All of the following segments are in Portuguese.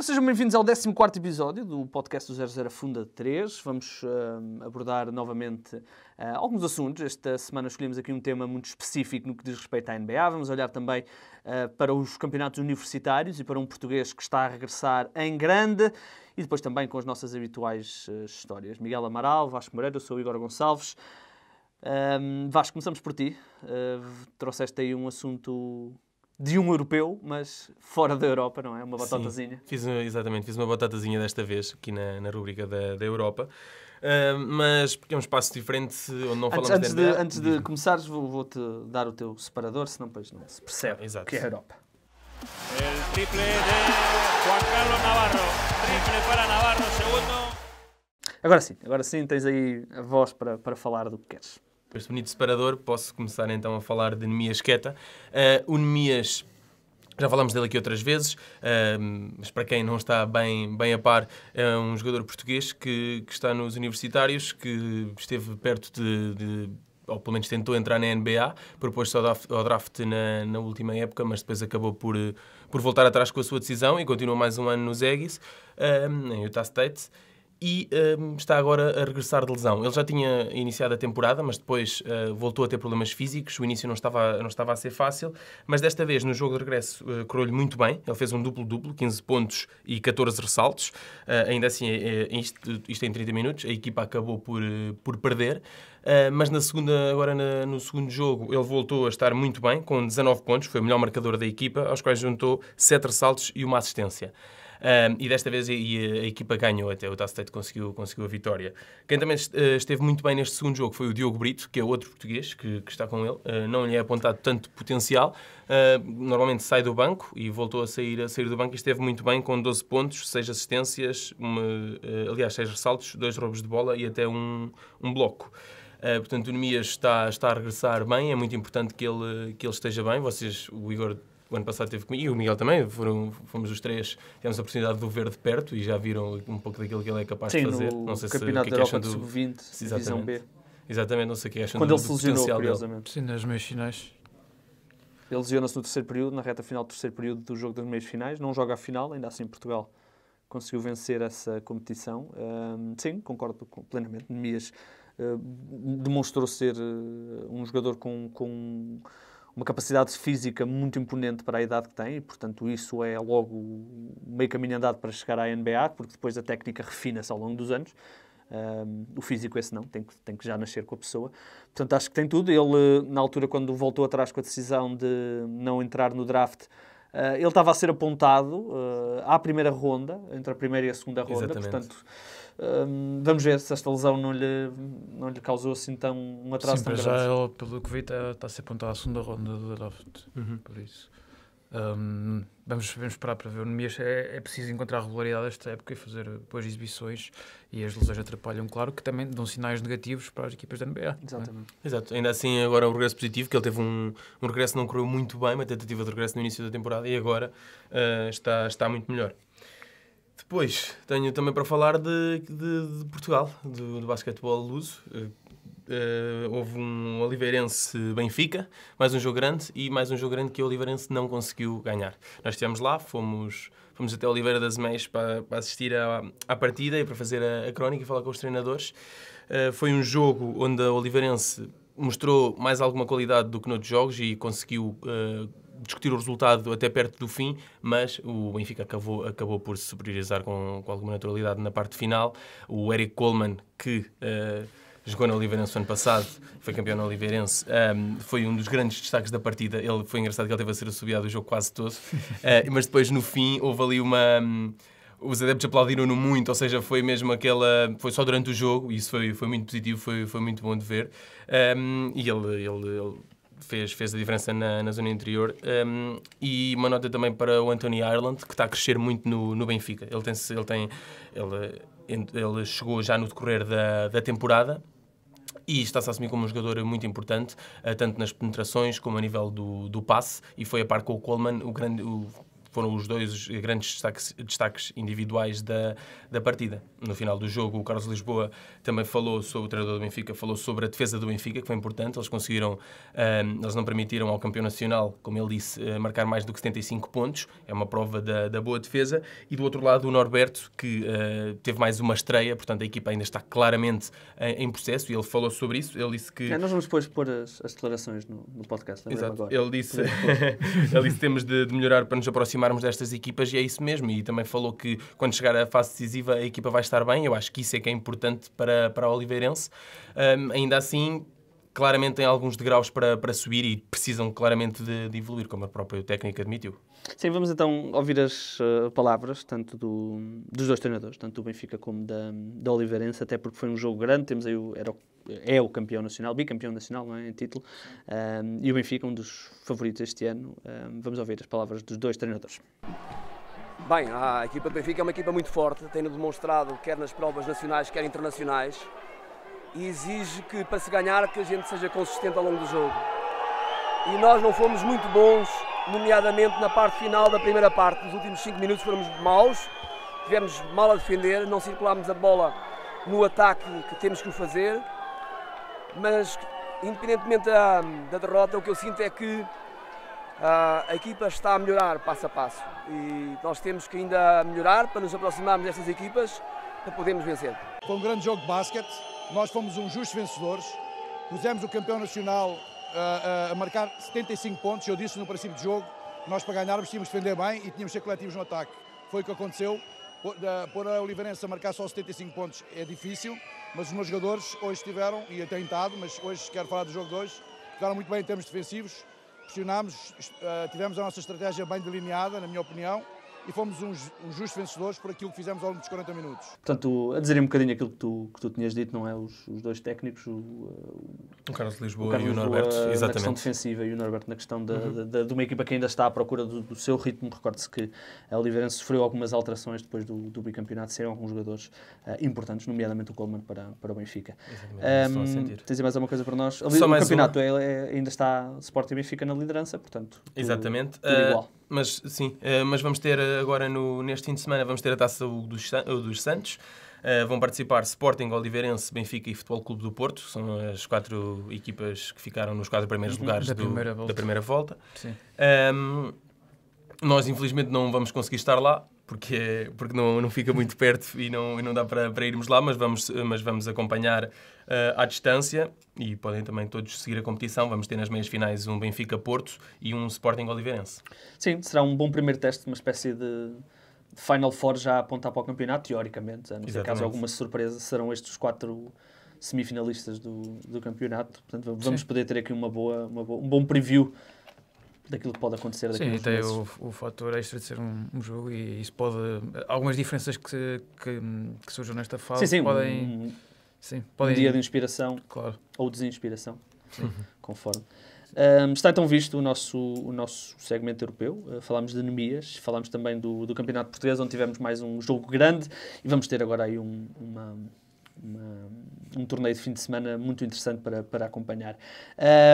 Ora, então, sejam bem-vindos ao 14 episódio do podcast do 00 Funda 3. Vamos uh, abordar novamente uh, alguns assuntos. Esta semana escolhemos aqui um tema muito específico no que diz respeito à NBA. Vamos olhar também uh, para os campeonatos universitários e para um português que está a regressar em grande. E depois também com as nossas habituais histórias. Miguel Amaral, Vasco Moreira, eu sou o Igor Gonçalves. Vasco, começamos por ti. trouxeste aí um assunto de um europeu, mas fora da Europa, não é? Uma batatazinha. Sim, fiz, exatamente, fiz uma batatazinha desta vez, aqui na, na rubrica da, da Europa. Uh, mas porque é um espaço diferente onde não falamos antes de, Antes de começares, vou-te vou dar o teu separador, senão depois não se percebe ah, Exato. que é a Europa. El triple de Juan Carlos Navarro. Triple para Navarro, segundo. Agora sim, agora sim tens aí a voz para, para falar do que queres por este bonito separador, posso começar então a falar de Nemias Queta. Uh, o Nemias já falámos dele aqui outras vezes, ah, mas para quem não está bem, bem a par, é um jogador português que, que está nos universitários, que esteve perto de, de ou pelo menos tentou entrar na NBA, propôs-se ao draft, na, na, última época, mas depois acabou por, por voltar atrás com a sua decisão e continuou mais um ano nos Aggies, ah, em Utah State e um, está agora a regressar de lesão. Ele já tinha iniciado a temporada, mas depois uh, voltou a ter problemas físicos, o início não estava, não estava a ser fácil, mas desta vez no jogo de regresso uh, correu-lhe muito bem, ele fez um duplo-duplo, 15 pontos e 14 ressaltos, uh, ainda assim, é, é, isto, isto é em 30 minutos, a equipa acabou por, por perder, mas na segunda, agora na, no segundo jogo ele voltou a estar muito bem, com 19 pontos, foi o melhor marcador da equipa, aos quais juntou 7 ressaltos e uma assistência. Um, e desta vez a, a, equipa ganhou até, o Utah State conseguiu, conseguiu a vitória. Quem também eh, esteve muito bem neste segundo jogo foi o Diogo Brito, que é outro português que, que está com ele. Uh, não lhe é apontado tanto potencial. Uh, normalmente sai do banco e voltou a sair, a sair do banco e esteve muito bem com 12 pontos, 6 assistências, uma, uh, aliás, 6 ressaltos, 2 roubos de bola e até um, um bloco. Uh, portanto, o Nemias está, está a regressar bem, é muito importante que ele, que ele esteja bem. Vocês, o Igor o ano passado teve comigo, e o Miguel também, foram, fomos os três, tivemos a oportunidade de o ver de perto e já viram um pouco daquilo que ele é capaz Sim, de fazer. No não sei campeonato se, que é da Europa do... Sub-20, Divisão B. Exatamente, não sei o é que acham Quando do, ele se lesionou, curiosamente. Dele. Sim, nas meias finais. Ele lesiona-se no terceiro período, na reta final do terceiro período do jogo das meias finais, não joga a final, ainda assim Portugal conseguiu vencer essa competição. Um, sim, concordo plenamente. Nemias uh, demonstrou ser uh, um jogador com, com uma capacidade física muito imponente para a idade que tem, e, portanto, isso é logo meio caminho andado para chegar à NBA, porque depois a técnica refina-se ao longo dos anos. Um, o físico, esse não, tem que, tem que já nascer com a pessoa. Portanto, acho que tem tudo. Ele, eh, na altura, quando voltou atrás com a decisão de não entrar no draft, uh, ele estava a ser apontado uh, à primeira ronda, entre a primeira e a segunda ronda. Exatamente. Portanto, vamos ver se esta lesão não lhe, não lhe causou assim tão, um atraso Sim, tão grande. já ele, pelo que vi, está, está a ser apontado à segunda ronda do draft, uhum. por isso. vamos, vamos esperar para ver. O Nemias é, é preciso encontrar regularidade esta época e fazer boas exibições e as lesões atrapalham, claro, que também dão sinais negativos para as equipas da NBA. É? Exatamente. Exato. Ainda assim, agora o regresso positivo, que ele teve um, um regresso que não correu muito bem, uma tentativa de regresso no início da temporada e agora uh, está, está muito melhor. Depois, tenho também para falar de, de, de Portugal, do, do basquetebol luso. Uh, houve um Oliveirense Benfica, mais um jogo grande e mais um jogo grande que o Oliveirense não conseguiu ganhar. Nós estivemos lá, fomos, fomos até Oliveira das Meias para, para assistir à, à, partida e para fazer a, a, crónica e falar com os treinadores. Uh, foi um jogo onde a Oliveirense mostrou mais alguma qualidade do que noutros jogos e conseguiu uh, discutir o resultado até perto do fim, mas o Benfica acabou, acabou por se superiorizar com, com alguma naturalidade na parte final. O Eric Coleman, que uh, jogou na Oliveirense ano passado, foi campeão na Oliveirense, um, ehm, foi um dos grandes destaques da partida. Ele foi engraçado que ele teve a ser assobiado o jogo quase todo, uh, mas depois no fim houve ali uma. Um, os adeptos aplaudiram-no muito, ou seja, foi mesmo aquela. Foi só durante o jogo, e isso foi, foi muito positivo, foi, foi muito bom de ver. Um, ehm, e ele, ele, ele fez, fez a diferença na, na zona interior. Um, e uma nota também para o Anthony Ireland, que está a crescer muito no, no Benfica. Ele tem, ele tem ele, ele chegou já no decorrer da, da temporada e está-se a assumir como um jogador muito importante, eh, tanto nas penetrações como a nível do, do passe, e foi a par com o Coleman o grande, o, foram os dois grandes destaques, destaques individuais da, da partida. No final do jogo, o Carlos Lisboa também falou sobre o treinador do Benfica, falou sobre a defesa do Benfica, que foi importante. Eles conseguiram, um, ehm, eles não permitiram ao campeão nacional, como ele disse, eh, marcar mais do que 75 pontos. É uma prova da, da boa defesa. E do outro lado, o Norberto, que uh, teve mais uma estreia, portanto a equipa ainda está claramente em, eh, em processo e ele falou sobre isso. Ele disse que. É, nós vamos depois pôr as, as declarações no, no podcast. Exato. Agora. Ele disse, ele disse temos de, de melhorar para nos aproximar aproximarmos destas equipas e é isso mesmo. E também falou que quando chegar a fase decisiva a equipa vai estar bem. Eu acho que isso é que é importante para, para a Oliveirense. Um, ainda assim, claramente tem alguns degraus para, para subir e precisam claramente de, de evoluir, como a própria técnica admitiu. Sim, vamos então ouvir as uh, palavras tanto do, dos dois treinadores, tanto do Benfica como da, da Oliveirense, até porque foi um jogo grande, temos aí o, era o é o campeão nacional, bicampeão nacional, não é? Em título. Um, e o Benfica, um dos favoritos este ano. Um, vamos ouvir as palavras dos dois treinadores. Bem, a equipa do Benfica é uma equipa muito forte, tem demonstrado, quer nas provas nacionais, quer internacionais, e exige que, para se ganhar, que a gente seja consistente ao longo do jogo. E nós não fomos muito bons, nomeadamente na parte final da primeira parte. Nos últimos 5 minutos fomos maus, tivemos mal a defender, não circulámos a bola no ataque que temos que o fazer mas, independentemente da, da derrota, o que eu sinto é que Uh, a equipa está a melhorar passo a passo e nós temos que ainda melhorar para nos aproximarmos destas equipas para podermos vencer. Foi um grande jogo de basquete, nós fomos um justos vencedores, pusemos o campeão nacional uh, uh, a marcar 75 pontos, eu disse no princípio do jogo, nós para ganharmos tínhamos de defender bem e tínhamos de ser coletivos no ataque. Foi o que aconteceu, Por a Oliveirense a marcar só 75 pontos é difícil, mas os meus jogadores hoje estiveram, e até entado, mas hoje quero falar do jogo de hoje, estiveram muito bem em termos defensivos, pressionámos, eh, tivemos a nossa estratégia bem delineada, na minha opinião, e fomos uns, uns justos vencedores por aquilo que fizemos ao longo dos 40 minutos. Portanto, a dizer um bocadinho aquilo que tu, que tu tinhas dito, não é? Os, os dois técnicos, o, o, o Carlos Lisboa o Carlos e o Norberto, exatamente. na questão defensiva e o Norberto na questão da, uhum. da, da, de uma equipa que ainda está à procura do, do seu ritmo. Recorde-se que a Oliveirense sofreu algumas alterações depois do, do bicampeonato, serão alguns jogadores uh, importantes, nomeadamente o Coleman para, para o Benfica. Exatamente, um, tens mais alguma coisa para nós? Só o campeonato uma... É, é, ainda está, Sporting Benfica na liderança, portanto. Exatamente. tudo uh... igual mas sim, eh, mas vamos ter eh, agora no, neste fim de semana vamos ter a taça dos, dos Santos. Uh, vão participar Sporting, Oliveirense, Benfica e Futebol Clube do Porto. São as quatro equipas que ficaram nos quatro primeiros uhum. lugares da, do, primeira volta. Da primeira volta. Um, ehm, nós, infelizmente, não vamos conseguir estar lá, porque, porque não, não fica muito perto e não, e não dá para, irmos lá, mas vamos, mas vamos acompanhar uh, à distância e podem também todos seguir a competição. Vamos ter nas meias finais um Benfica-Porto e um Sporting Oliveirense. Sim, será um bom primeiro teste, uma espécie de Final Four já a apontar para o campeonato, teoricamente. A não caso alguma surpresa, serão estes os quatro semifinalistas do, do campeonato. Portanto, vamos Sim. poder ter aqui uma boa, uma boa, um bom preview daquilo que pode acontecer Sim, tem o, o fator extra de ser um, um, jogo e isso pode... Algumas diferenças que, que, que surgem nesta fase sim, sim, podem... Um, sim, podem... Um dia de inspiração claro. ou desinspiração, sim. conforme. Um, está então visto o nosso, o nosso segmento europeu. Uh, falámos de anemias, falámos também do, do Campeonato Português, onde tivemos mais um jogo grande e vamos ter agora aí uma uma, um torneio de fim de semana muito interessante para, para acompanhar.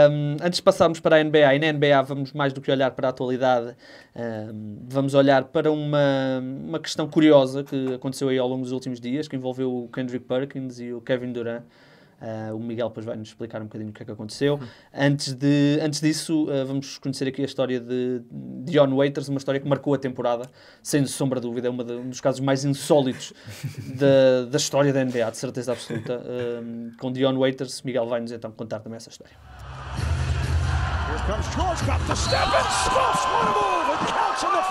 Um, antes de passarmos para a NBA, e na NBA vamos mais do que olhar para a atualidade, um, vamos olhar para uma, uma questão curiosa que aconteceu aí ao longo dos últimos dias, que envolveu o Kendrick Perkins e o Kevin Durant. Uh, o Miguel depois vai nos explicar um bocadinho o que é que aconteceu. Uhum. Antes, de, antes disso, uh, vamos conhecer aqui a história de Dion Waiters, uma história que marcou a temporada, sem sombra de dúvida, é de, um dos casos mais insólitos da, da história da NBA, de certeza absoluta. Uh, com Dion Waiters, Miguel vai-nos então contar também essa história. George,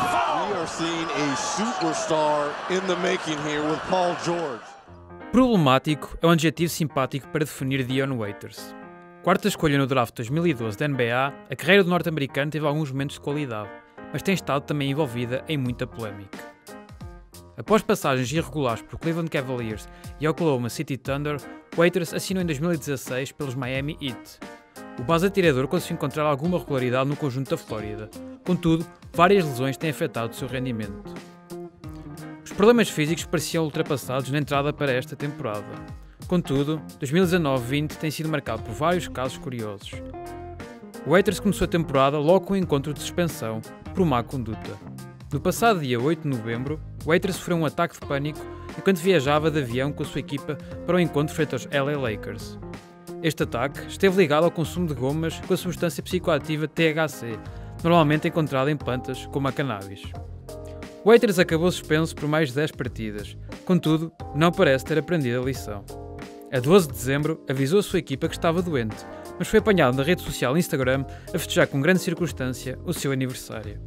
foul. We are seeing a superstar in the making here with Paul George. Problemático é um adjetivo simpático para definir Dion Waiters. Quarta escolha no draft 2012 da NBA, a carreira do norte-americano teve alguns momentos de qualidade, mas tem estado também envolvida em muita polémica. Após passagens irregulares por Cleveland Cavaliers e Oklahoma City Thunder, Waiters assinou em 2016 pelos Miami Heat. O base atirador conseguiu encontrar alguma regularidade no conjunto da Flórida, contudo, várias lesões têm afetado o seu rendimento. Problemas físicos pareciam ultrapassados na entrada para esta temporada. Contudo, 2019-20 tem sido marcado por vários casos curiosos. Waiters começou a temporada logo com um encontro de suspensão por má conduta. No passado dia 8 de novembro, Waiters sofreu um ataque de pânico enquanto viajava de avião com a sua equipa para o um encontro feito aos LA Lakers. Este ataque esteve ligado ao consumo de gomas com a substância psicoativa THC, normalmente encontrada em plantas como a cannabis. Waiters acabou suspenso por mais 10 partidas, contudo, não parece ter aprendido a lição. A 12 de dezembro, avisou a sua equipa que estava doente, mas foi apanhado na rede social Instagram a festejar com grande circunstância o seu aniversário.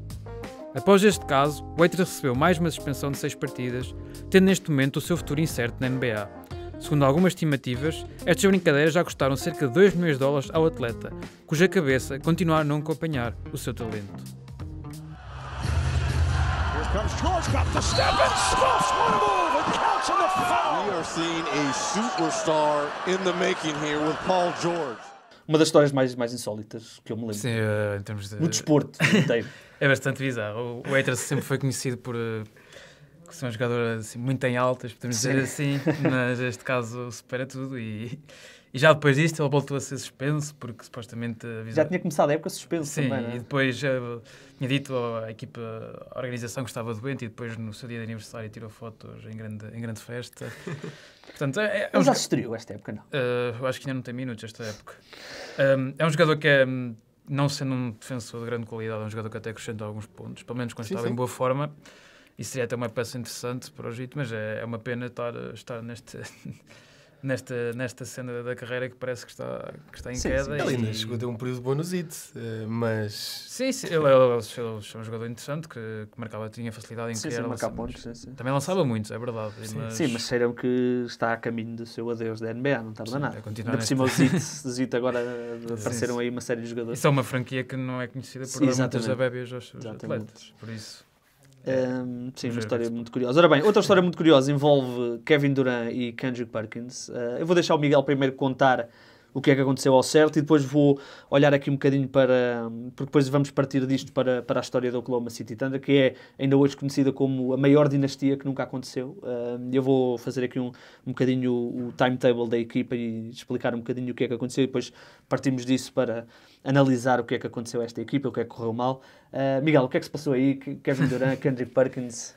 Após este caso, Waiters recebeu mais uma suspensão de 6 partidas, tendo neste momento o seu futuro incerto na NBA. Segundo algumas estimativas, estas brincadeiras já custaram cerca de 2 milhões de dólares ao atleta, cuja cabeça continua a não acompanhar o seu talento comes George, got the step and stuffs one move and counts in the foul. We are seeing a superstar in the making here with Paul George. Uma das histórias mais, mais insólitas que eu me lembro. Sim, eh, em termos de... No desporto inteiro. é bastante bizarro. O, o sempre foi conhecido por, uh, que são jogadoras assim, muito em altas, podemos Sim. dizer assim, mas neste caso supera tudo e e já depois disto ele voltou a ser suspenso, porque supostamente... Avisou... Já tinha começado a época suspenso Sim, também, é? e depois uh, tinha dito à equipa, à organização que estava doente e depois no seu dia de aniversário tirou fotos em grande, em grande festa. Portanto, é, é, é um já se estreou esta época, não? Uh, eu acho que ainda não tem minutos esta época. Um, é um jogador que é, hum, não sendo um defensor de grande qualidade, é um jogador que até acrescenta alguns pontos, pelo menos quando sim, estava sim. em boa forma. Isso seria até uma peça interessante para o Egito, mas é, é uma pena estar, estar neste... nesta, nesta cena da carreira que parece que está, que está em sim, queda. Sim. E... Ele ainda chegou a ter um período bonozito, eh, mas. Sim, sim. ele é, é, é, um jogador interessante que, que marcava, tinha facilidade em sim, criar. Sim, lançar, assim, pontos, mas... sim, Também lançava muito, é verdade. Sim, mas, sim, mas cheiram que está a caminho do seu adeus da NBA, não tarda sim, nada. Ainda por cima, o Zito, Zito agora apareceram aí uma série de jogadores. Isso é uma franquia que não é conhecida por dar muitas abébias aos seus atletas. Por isso. Um, é, sim, uma história muito curiosa. Ora bem, outra história muito curiosa envolve Kevin Durant e Kendrick Perkins. Uh, eu vou deixar o Miguel primeiro contar o que é que aconteceu ao certo e depois vou olhar aqui um bocadinho para. Porque depois vamos partir disto para, para a história do Oklahoma City Thunder, que é ainda hoje conhecida como a maior dinastia que nunca aconteceu. eu vou fazer aqui um, um bocadinho o timetable da equipa e explicar um bocadinho o que é que aconteceu e depois partimos disso para, analisar o que é que aconteceu a esta equipa, o que é que correu mal. Uh, Miguel, o que é que se passou aí? Kevin Durant, Kendrick Perkins.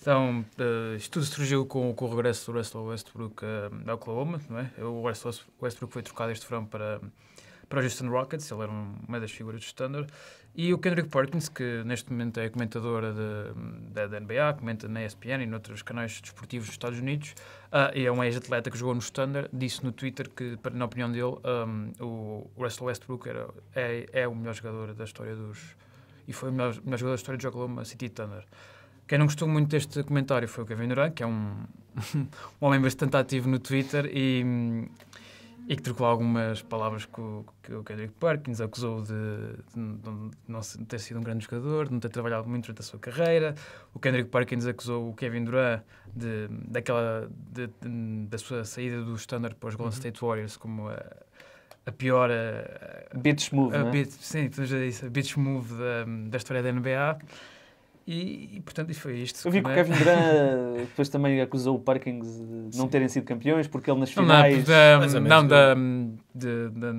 Então, uh, isto tudo surgiu com, com o regresso do Russell Westbrook uh, Oklahoma, não é? O Russell Westbrook foi trocado este verão para, para o Houston Rockets, ele era uma das figuras do Standard, e o Kendrick Perkins, que neste momento é comentadora da NBA, comenta na ESPN e noutros canais desportivos dos Estados Unidos, uh, e é um ex-atleta que jogou no Standard, disse no Twitter que, na opinião dele, um, ah, o Russell Westbrook era, é, é o melhor jogador da história dos... e foi o melhor, melhor jogador da história do Oklahoma City Thunder. Quem não gostou muito deste comentário foi o Kevin Durant, que é um, um homem bastante ativo no Twitter e e que trocou algumas palavras com, o Kendrick Perkins, acusou de, de, de, não ter sido um grande jogador, de não ter trabalhado muito durante a sua carreira. O Kendrick Perkins acusou o Kevin Durant de, daquela, de, da sua saída do Standard para os Golden uhum. State Warriors como a, a pior... A, a, bitch move, a, né? bit, Sim, tu já disse, a bitch move da, da história da NBA. E, e, portanto, isso foi isto. Eu vi que o Kevin Durant depois também acusou o Perkins de não Sim. terem sido campeões porque ele nas finais. Não, da, não da, de, da,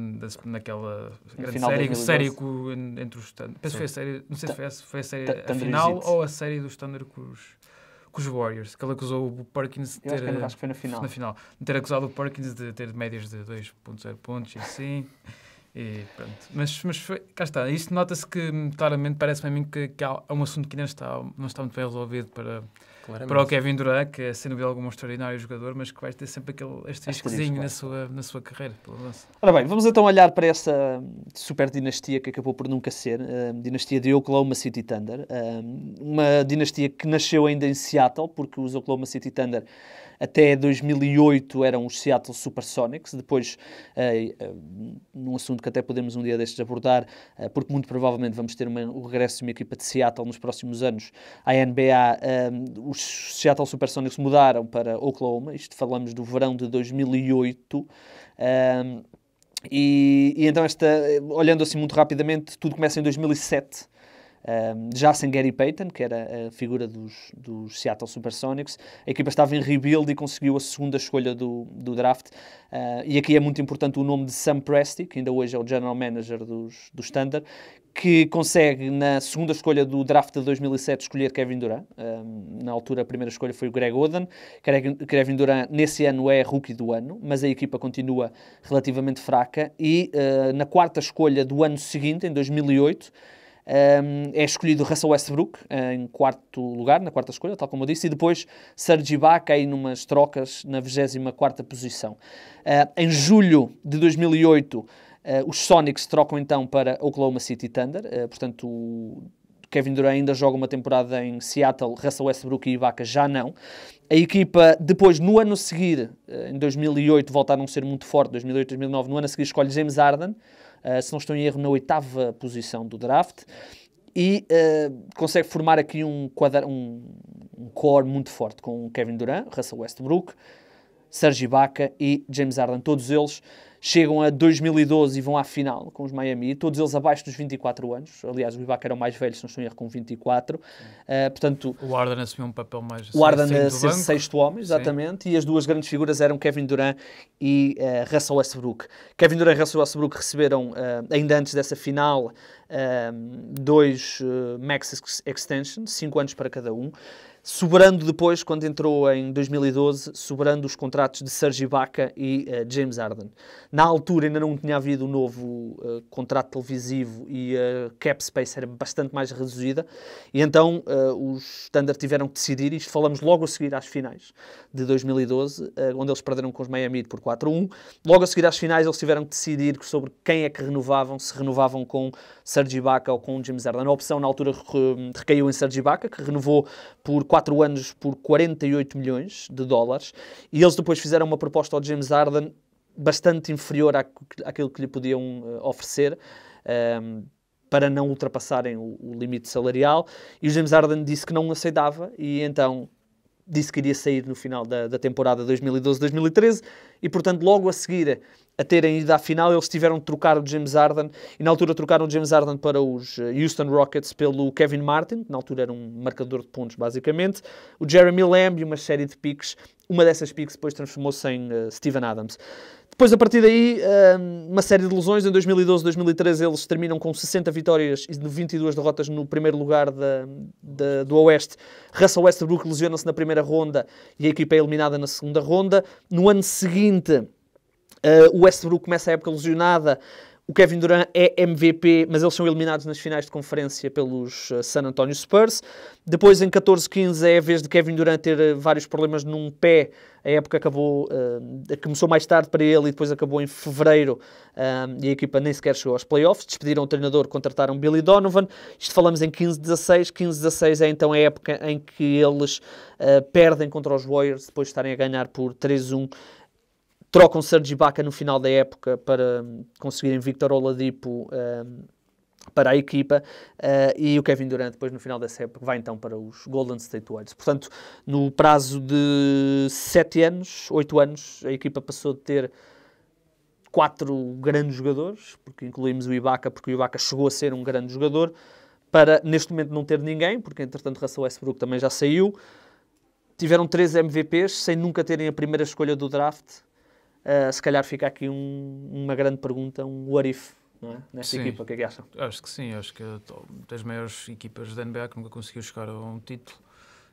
naquela grande série, série com, entre os. Penso foi a série, não sei se foi, foi a série a final ou a série dos Thunder com os, com os Warriors, que ele acusou o Perkins de ter. Acho que, acho que foi na final. Na final. De ter acusado o Perkins de ter médias de 2,0 pontos e assim. E pronto. Mas, mas foi, cá está. Isto nota-se que, hum, claramente, parece-me a mim que, que, há um assunto que ainda está, não está muito bem resolvido para, para o Kevin Durant, que é, sem dúvida algum extraordinário jogador, mas que vai ter sempre aquele asteriscozinho na sua, na sua carreira, pelo menos. Ora bem, vamos então olhar para essa hum, super dinastia que acabou por nunca ser, hum, dinastia de Oklahoma City Thunder. uma dinastia que nasceu ainda em Seattle, porque os Oklahoma City Thunder até 2008 eram os Seattle Supersonics, depois, uh, num assunto que até podemos um dia destes abordar, eh, porque muito provavelmente vamos ter uma, o regresso de uma equipa de Seattle nos próximos anos à NBA, os Seattle Supersonics mudaram para Oklahoma, isto falamos do verão de 2008. e, e, então, esta, olhando assim muito rapidamente, tudo começa em 2007, já sem Gary Payton, que era a figura dos, dos Seattle Supersonics. A equipa estava em rebuild e conseguiu a segunda escolha do, do draft. Uh, e aqui é muito importante o nome de Sam Presti, que ainda hoje é o general manager dos, do Standard, que consegue na segunda escolha do draft de 2007 escolher Kevin Durant. na altura, a primeira escolha foi o Greg Oden. Kevin Durant, nesse ano, é rookie do ano, mas a equipa continua relativamente fraca. E uh, na quarta escolha do ano seguinte, em 2008, um, é escolhido Russell Westbrook uh, em quarto lugar, na quarta escolha, tal como eu disse, e depois Serge Ibaka aí numas trocas na 24ª posição. Uh, em julho de 2008, uh, eh, os Sonics trocam então para Oklahoma City Thunder, portanto o Kevin Durant ainda joga uma temporada em Seattle, Russell Westbrook e Ibaka já não. A equipa, depois, no ano a seguir, em 2008, voltaram a ser muito forte, 2008, 2009, no ano a seguir escolhe James Harden, eh, se não estou em erro, na oitava posição do draft e uh, consegue formar aqui um, quadra, um, um, core muito forte com Kevin Durant, Russell Westbrook, Serge Ibaka e James Harden, todos eles chegam a 2012 e vão à final com os Miami, todos eles abaixo dos 24 anos. Aliás, o Ibaka era o mais velho, se não estou em erro, com 24. Uh, eh, portanto, o Arden assumiu um papel mais. O Arden a ser é sexto homem, exatamente. Sim. E as duas grandes figuras eram Kevin Durant e uh, Russell Westbrook. Kevin Durant e Russell Westbrook receberam, uh, ainda antes dessa final, dois Max Extensions, 5 anos para cada um sobrando depois, quando entrou em 2012, sobrando os contratos de Sergi Baca e uh, James Arden. Na altura ainda não tinha havido um novo uh, contrato televisivo e a uh, cap space era bastante mais reduzida, e então eh, os Standard tiveram que decidir, isto falamos logo a seguir às finais de 2012, onde eles perderam com os Miami por 4-1. Logo a seguir às finais eles tiveram que decidir sobre quem é que renovavam, se renovavam com Sergi Baca ou com James Arden. A opção na altura recaiu em Sergi Baca, que renovou por 4 anos por 48 milhões de dólares, e eles depois fizeram uma proposta ao James Harden bastante inferior àquilo que lhe podiam uh, oferecer. Um, ehm, para não ultrapassarem o, o, limite salarial, e o James Harden disse que não aceitava, e então disse que iria sair no final da, da temporada 2012-2013 e, portanto, logo a seguir a terem ido à final, eles tiveram de trocar o James Arden e, na altura, trocaram o James Arden para os eh, Houston Rockets pelo Kevin Martin, que na altura era um marcador de pontos, basicamente, o Jeremy Lamb e uma série de piques. Uma dessas piques depois transformou-se em uh, Steven Adams. Depois, a partir daí, hum, uma série de lesões. Em 2012, 2013, eles terminam com 60 vitórias e 22 derrotas no primeiro lugar da, da, do Oeste. Russell Westbrook lesiona-se na primeira ronda e a equipa é eliminada na segunda ronda. No ano seguinte, eh, o Westbrook começa a época lesionada o Kevin Durant é MVP, mas eles são eliminados nas finais de conferência pelos eh, San Antonio Spurs. Depois, em 14-15, é a vez de Kevin Durant ter eh, vários problemas num pé. A época acabou, uh, começou mais tarde para ele e depois acabou em fevereiro. e a equipa nem sequer chegou aos playoffs. Despediram o treinador, contrataram Billy Donovan. Isto falamos em 15-16. 15-16 é então a época em que eles uh, perdem contra os Warriors depois de estarem a ganhar por 3-1 Trocam Serge Ibaka no final da época para hum, conseguirem Victor Oladipo um, para a equipa uh, e o Kevin Durant depois no final dessa época vai então para os Golden State Warriors. Portanto, no prazo de 7 anos, 8 anos, a equipa passou de ter quatro grandes jogadores, porque incluímos o Ibaka, porque o Ibaka chegou a ser um grande jogador, para neste momento não ter ninguém, porque entretanto Russell Westbrook também já saiu. Tiveram três MVPs sem nunca terem a primeira escolha do draft, ah, se calhar fica aqui um, uma grande pergunta, um what if, não é? Nesta sim. equipa, o que é que acham? Acho que sim, acho que das maiores equipas da NBA que nunca conseguiu chegar a um título.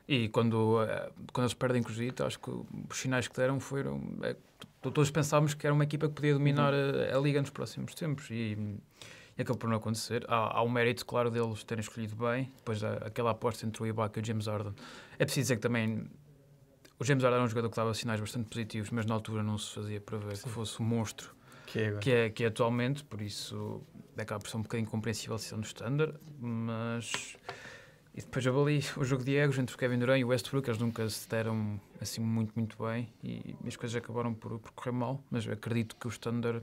E quando, eh, quando eles perdem com o acho que os sinais que deram foram. É, todos pensávamos que era uma equipa que podia dominar uhum. a, eh, a, Liga nos próximos tempos e, e acabou por não acontecer. Há, há um mérito, claro, deles terem escolhido bem, depois daquela eh, aquela aposta entre o Ibaka e o James Harden. É preciso dizer que também o James Harden era é um jogador que dava sinais bastante positivos, mas na altura não se fazia para ver Sim. que fosse o monstro que é, que é, que é, atualmente, por isso acaba por pressão um bocadinho incompreensível se decisão do Standard, mas... E depois eu ali o jogo de egos entre o Kevin Durant e o Westbrook, eles nunca se deram assim muito, muito bem e as coisas acabaram por, por correr mal, mas acredito que o Standard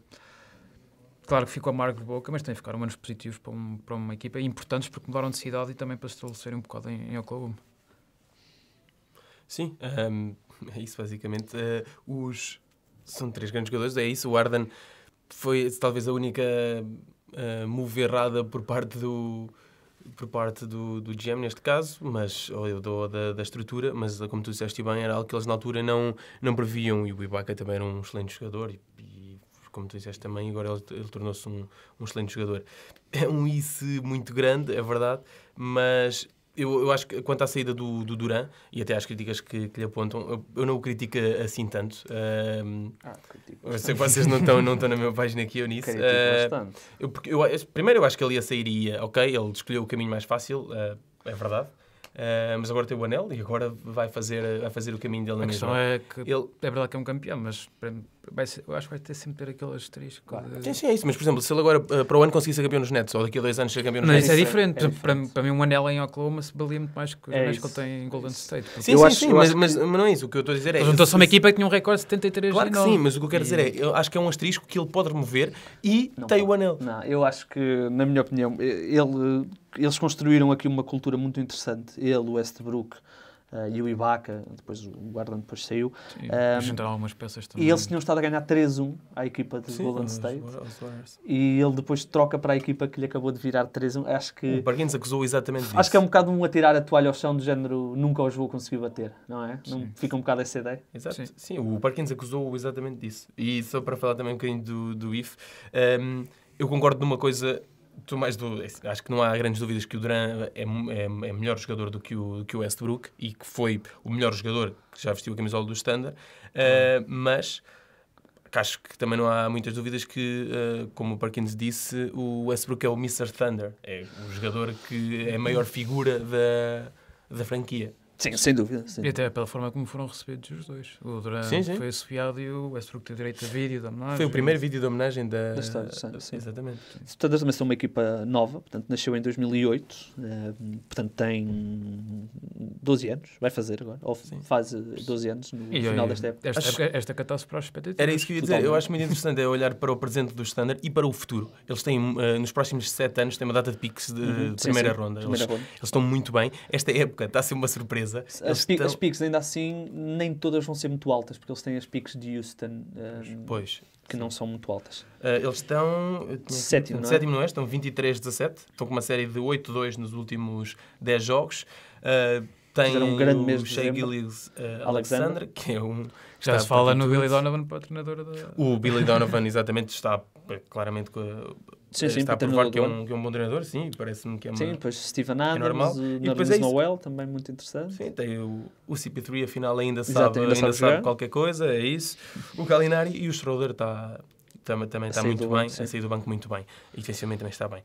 claro que ficou amargo de boca, mas tem ficaram menos positivos para, um, para uma equipa e importantes porque mudaram de cidade e também para se estabelecerem um bocado em, em Oklahoma. Sim, um, ehm, é isso basicamente. Uh, os são três grandes jogadores, é isso. O Arden foi talvez a única uh, move errada por parte do por parte do, do GM neste caso, mas ou eu dou da, da estrutura, mas como tu disseste bem, era algo que eles na altura não, não previam e o Ibaka também era um excelente jogador e, e como tu disseste também, agora ele, ele tornou-se um, um excelente jogador. É um isso muito grande, é verdade, mas eu, eu acho que quanto à saída do, do Duran e até às críticas que, que lhe apontam, eu, eu, não o critico assim tanto. Uh, ah, critico. Eu sei que vocês não estão, não estão na minha página aqui, eu nisso. Critico uh, bastante. Eu, eu, primeiro, eu acho que ele ia sair e ia, ok, ele escolheu o caminho mais fácil, uh, é verdade. Uh, mas agora tem o anel e agora vai fazer, vai fazer o caminho dele na a mesma. É que ele... é verdade que é um campeão, mas vai ser, eu acho que vai ter sempre ter aquele asterisco. Claro. Sim, sim, é isso. Mas, por exemplo, se ele agora eh, para o ano conseguir ser campeão nos Nets ou daqui a dois anos ser campeão nos Nets... Não, é isso é diferente. É, para, para, mim, um anel é em Oklahoma se balia muito mais que os é anéis que ele tem em Golden State. Sim, eu sim, acho, sim, mas, acho... mas, mas, não é isso. O que eu estou a dizer é... Juntou-se uma equipa que tinha um recorde de 73 Claro que sim, mas o que eu quero e... dizer é, eu acho que é um asterisco que ele pode remover e não, tem o anel. Não, eu acho que, na minha opinião, ele, eles construíram aqui uma cultura muito interessante. Ele, o Westbrook... Uh, e o Ibaka, depois o Guardian depois saiu. Sim, ah, um, algumas peças também. E eles tinham estado a ganhar 3-1 à equipa de Sim, Golden State. E ele depois troca para a equipa que lhe acabou de virar 3-1. Acho que. O Barguins acusou exatamente disso. Acho que é um bocado um atirar a toalha ao chão do género nunca os vou conseguir bater, não é? Não fica um bocado essa ideia. Exato. Sim, Sim o Parkins acusou exatamente disso. E só para falar também um bocadinho do, do IF, um, eu concordo numa coisa tu mais do, acho que não há grandes dúvidas que o Duran é, é, é, melhor jogador do que, o, do que o Westbrook e que foi o melhor jogador que já vestiu a camisola do Standard, uh, mas acho que também não há muitas dúvidas que, uh, como o Parkins disse, o Westbrook é o Mr. Thunder, é o jogador que é a maior figura da, da franquia. Sim, sem dúvida. Sim. E até pela forma como foram recebidos os dois. O Duran foi assobiado e o Westbrook teve direito a vídeo da homenagem. Foi o primeiro vídeo de homenagem da... da história, sim, Exatamente. Portanto, também são uma equipa nova, portanto, nasceu em 2008, ehm, portanto, tem 12 anos, vai fazer agora, ou faz 12 eh, anos no e, final e, desta época. Esta, acho... esta catástrofe para os expectativas. Era isso que eu ia dizer. Totalmente. Eu acho muito interessante é olhar para o presente do Standard e para o futuro. Eles têm, eh, nos próximos 7 anos, têm uma data de piques de uhum, primeira, ronda. Primeira eles, ronda. Eles estão muito bem. Esta época está a ser uma surpresa certeza. As, estão... as picks, ainda assim, nem todas vão ser muito altas, porque eles têm as picks de Houston. Um, ehm, pois. Que não são muito altas. Uh, eles estão. Sétimo, não é? Sétimo, não é? Estão 23-17. Estão com uma série de 8-2 nos últimos 10 jogos. Uh, tem um grande mês de Shea Gillis uh, Alexander, que é um. Já se fala no Billy Donovan para a treinadora da. O Billy Donovan, exatamente, está eh, claramente com a Sim, eh, sim, está a provar que é, um, que é, um, bom treinador, sim, parece-me que é uma, Sim, depois é Steven Adams, é normal. o e depois é Noel, também muito interessante. Sim, tem o, o CP3, afinal ainda sabe, Exato, ainda, ainda sabe, sabe, qualquer coisa, é isso. O Galinari e o Schroeder está, também, também está muito bem, banco, a sair do banco muito bem, e defensivamente também está bem.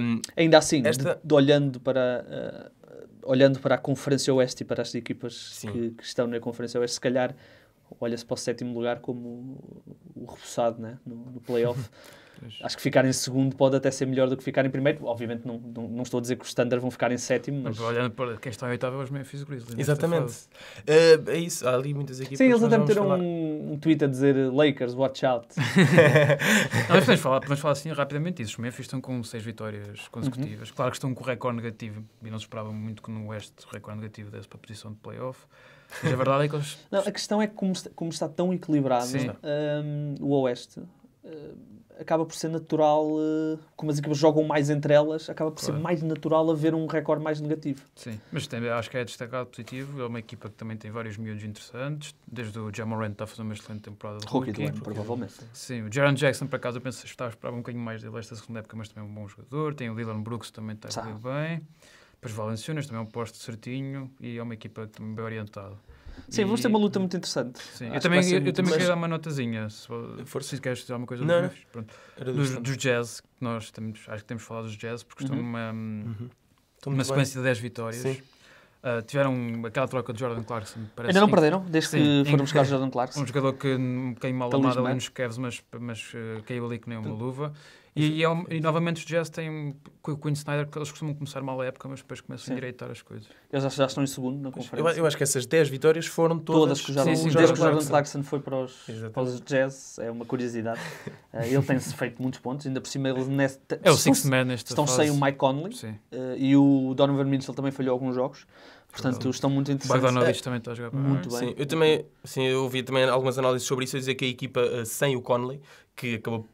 Um, ainda assim, esta... de, de olhando para... Uh, olhando para a Conferência Oeste e para as equipas que, que estão na Conferência Oeste, se calhar olha-se para o sétimo lugar como o, o né? no, no playoff. acho que ficar em segundo pode até ser melhor do que ficar em primeiro. Obviamente, não, não, não estou a dizer que os Standard vão ficar em sétimo, mas. mas olhando para quem está em oitavo, é os Memphis Grizzlies. Exatamente. Uh, é isso, há ali muitas equipas. Sim, eles até meteram um, um tweet a dizer Lakers, watch out. não, mas podemos falar, podemos falar assim rapidamente Os Memphis estão com seis vitórias consecutivas. Uhum. Claro que estão com o recorde negativo e não se esperava muito que no Oeste o recorde negativo desse para a posição de playoff. Mas a verdade é que eles... Não, a questão é que como está, como está tão equilibrado um, o Oeste. Uh, acaba por ser natural, eh, como as equipas jogam mais entre elas, acaba por claro. ser mais natural haver um recorde mais negativo. Sim, mas também acho que é destacado positivo. É uma equipa que também tem vários miúdos interessantes, desde o Jamoran está a fazer uma excelente temporada. Rookie do ano, provavelmente. Sim, o Jaron Jackson, por acaso, eu penso que está a esperar um bocadinho mais dele esta segunda época, mas também é um bom jogador. Tem o Dylan Brooks, também está a bem. Depois Valenciunas, também é um posto certinho e é uma equipa também bem orientada. Sim, e... vamos ter uma luta muito interessante. Sim, eu também, eu, eu também mas... queria dar uma notazinha. Se, se queres dizer alguma coisa não, Pronto. Dos, dos, jazz, que nós temos, acho que temos falado dos jazz, porque uhum. Hum, uhum. estão uma, uhum. sequência bem. de 10 vitórias. Sim. Uh, tiveram aquela troca de Jordan Clarkson. Parece Ainda não perderam, desde sim, que foram buscar o Jordan Clarkson. Um jogador que caiu mal amado ali nos Cavs, mas, mas uh, caiu ali que nem uma luva. E, e, é e, novamente os jazz têm, com o Quinn Snyder, eles costumam começar mal a época, mas depois começam sim. a endireitar as coisas. Eles já estão em segundo na conferência. Eu, eu acho que essas 10 vitórias foram todas. Todas que já sim, sim, desde que o Jordan Clarkson foi para os, para os jazz, é uma curiosidade. uh, ele tem-se feito muitos pontos, ainda por cima eles nesta, é o sixth man nesta estão fase. sem o Mike Conley uh, e o Donovan Mitchell também falhou alguns jogos. Portanto, estão muito interessantes. Bogdanovich é, também está a jogar Muito bem. Sim, eu também sim, eu ouvi também algumas análises sobre isso, a dizer que a equipa eh, sem o Conley, que acabou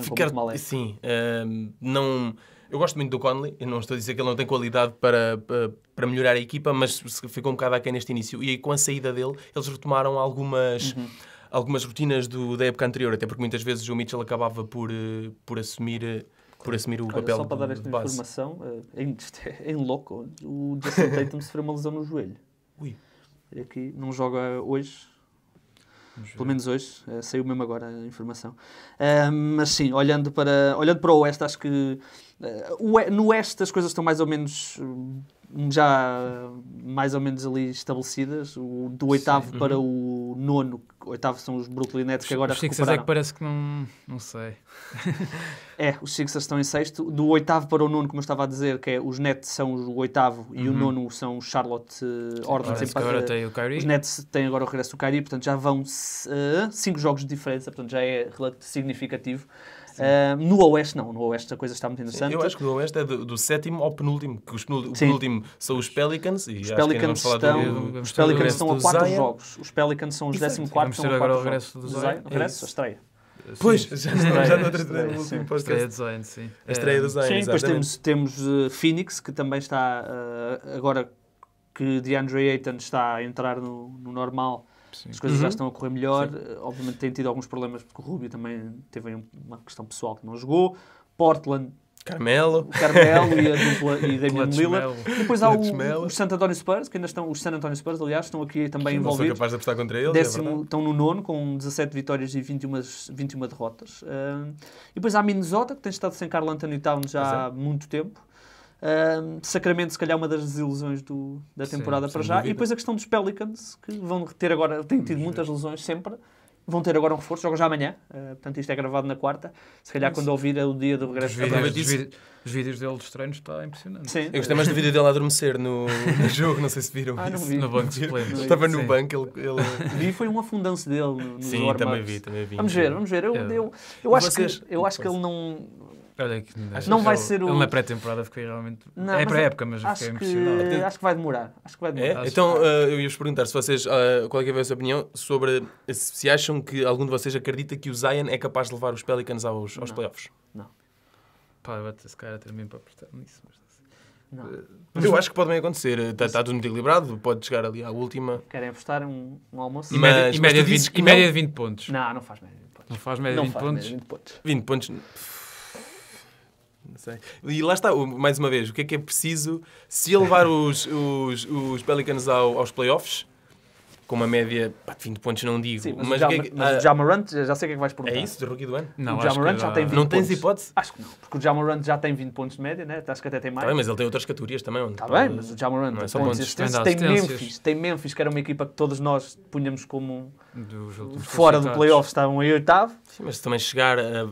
Ficar, muito mal. É? Sim, ehm, não... Eu gosto muito do Conley, eu não estou a dizer que ele não tem qualidade para, para, para melhorar a equipa, mas ficou um bocado aquém neste início. E com a saída dele, eles retomaram algumas, uhum. algumas rotinas do, da época anterior, até porque muitas vezes o Mitchell acabava por, eh, por assumir eh, por assumir o Olha, papel Só para dar esta informação, eh, em, é, em louco, o Jason Tatum sofreu uma lesão no joelho. Ui. Aqui, não joga hoje, pelo menos hoje, uh, saiu mesmo agora a informação. Uh, mas sim, olhando para, olhando para o Oeste, acho que eh, no Oeste as coisas estão mais ou menos já mais ou menos ali estabelecidas, o, do oitavo Sim. para uhum. o nono, oitavo são os Brooklyn Nets que agora os recuperaram. Sixers é que parece que não, não sei. é, os Sixers estão em sexto, do oitavo para o nono, como eu estava a dizer, que é os Nets são o oitavo uhum. e o uhum. nono são os Charlotte uh, eh, Hornets. Sim, agora tem o Kyrie. Os Nets têm agora o regresso do Kyrie, portanto já vão uh, cinco jogos de diferença, portanto já é significativo. Uh, no Oeste, não. No Oeste a coisa está muito interessante. Sim, eu acho que no Oeste é do, do sétimo ao penúltimo, que os penúltimo, o penúltimo são os Pelicans. E os Pelicans estão, do, os Pelicans estão a quatro Zaya. jogos. Os Pelicans são os 14 quarto Vamos ter agora o regresso do Zion. Regresso, a é estreia. Pois, já, estreia, estreia, no último podcast. Estreia do Zion, sim. A estreia do Zion, Sim, depois temos, temos uh, Phoenix, que também está uh, agora que DeAndre Ayton está a entrar no, no normal as coisas uhum. já estão a correr melhor. Sim. Eh, obviamente tem tido alguns problemas, porque o Rubio também teve uma questão pessoal que não jogou. Portland Carmelo. O Carmelo e a dupla e Damian Lillard. Depois há o, os San Antonio Spurs, que ainda estão, os San Antonio Spurs, aliás, estão aqui também envolvidos. Não sou capaz de apostar contra eles, é Décimo, é Estão no nono, com 17 vitórias e 21, 21 derrotas. Uh, e depois há a Minnesota, que tem estado sem Carl Anthony Towns já é. há muito tempo. Um, Sacramento, se calhar, é uma das desilusões do, da temporada Sim, para já. Dúvida. E depois a questão dos Pelicans, que vão ter agora, têm tido Mas muitas lesões sempre vão ter agora um reforço, jogam já amanhã, uh, portanto isto é gravado na quarta. Se calhar Sim. quando ouvir é o dia do regresso. Os vídeos, dos vídeos, dele dos treinos está impressionante. Sim. Eu gostei mais do vídeo dele a adormecer no, no jogo, não sei se viram ah, isso. Vi. No banco de plenos. Estava no Sim. banco, ele, ele... Vi foi um afundance dele no, Sim, também vi, também vi. Vamos ver, vamos ver. Eu, eu, é. eu, eu acho, vocês... que, eu acho que ele não Olha, que não vai ser o. Eu na pré-temporada fiquei realmente. Não, é pré época, mas acho fiquei impressionado. Que... Acho que vai demorar. Acho que vai demorar. É? Então uh, eu ia-vos perguntar se vocês. Uh, qual é, que é a vossa opinião sobre se, acham que algum de vocês acredita que o Zion é capaz de levar os Pelicans aos, aos não. playoffs? Não. Pá, bate esse cara também para apostar nisso. Mas... Uh, mas... Eu acho que pode bem acontecer. Está, está tudo muito equilibrado, pode chegar ali à última. Querem apostar um, um almoço? E média, mas, e média, de, 20, e média de 20 pontos. Não, não faz média de 20 pontos. Não faz média de 20 pontos. 20 pontos. 20 pontos sei. E lá está, mais uma vez, o que é que é preciso se elevar os, os, os Pelicans ao, aos playoffs? com uma média pá, 20 pontos, não digo. Sim, mas, mas, o, é ah, Jamarant, já sei o que é que vais perguntar. É isso, de rookie do ano? Não, o Jamarant já tem 20 Não tens hipótese? Acho que não, porque o Jamarant já tem 20 pontos de média, né? acho que até tem mais. Tá bem, mas ele tem outras categorias também. Está tá bem, mas o Jamarant é pontos, Tem Memphis, tem Memphis, que era uma equipa que todos nós punhamos como fora do playoff, estavam em oitavo. Sim, mas também chegar a,